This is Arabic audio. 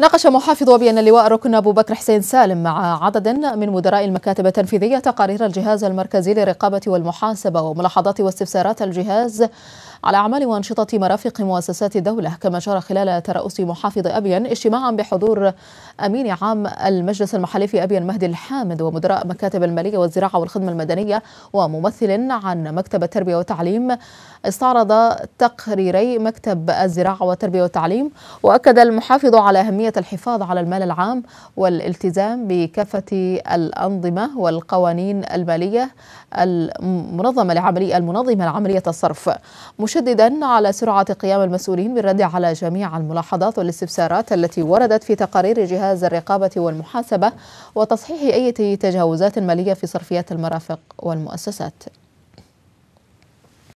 ناقش محافظ وبيان اللواء ركن أبو بكر حسين سالم مع عدد من مدراء المكاتب التنفيذية تقارير الجهاز المركزي للرقابة والمحاسبة وملاحظات واستفسارات الجهاز على أعمال وأنشطة مرافق مؤسسات الدولة كما جرى خلال ترأس محافظ أبين اجتماعا بحضور أمين عام المجلس المحلي في أبين مهدي الحامد ومدراء مكاتب المالية والزراعة والخدمة المدنية وممثل عن مكتب التربية والتعليم استعرض تقريري مكتب الزراعة والتربية والتعليم وأكد المحافظ على أهمية الحفاظ على المال العام والالتزام بكافة الأنظمة والقوانين المالية المنظمة لعملية المنظمة لعملية الصرف مشددا على سرعة قيام المسؤولين بالرد على جميع الملاحظات والاستفسارات التي وردت في تقارير جهاز الرقابة والمحاسبة وتصحيح أي تجاوزات مالية في صرفيات المرافق والمؤسسات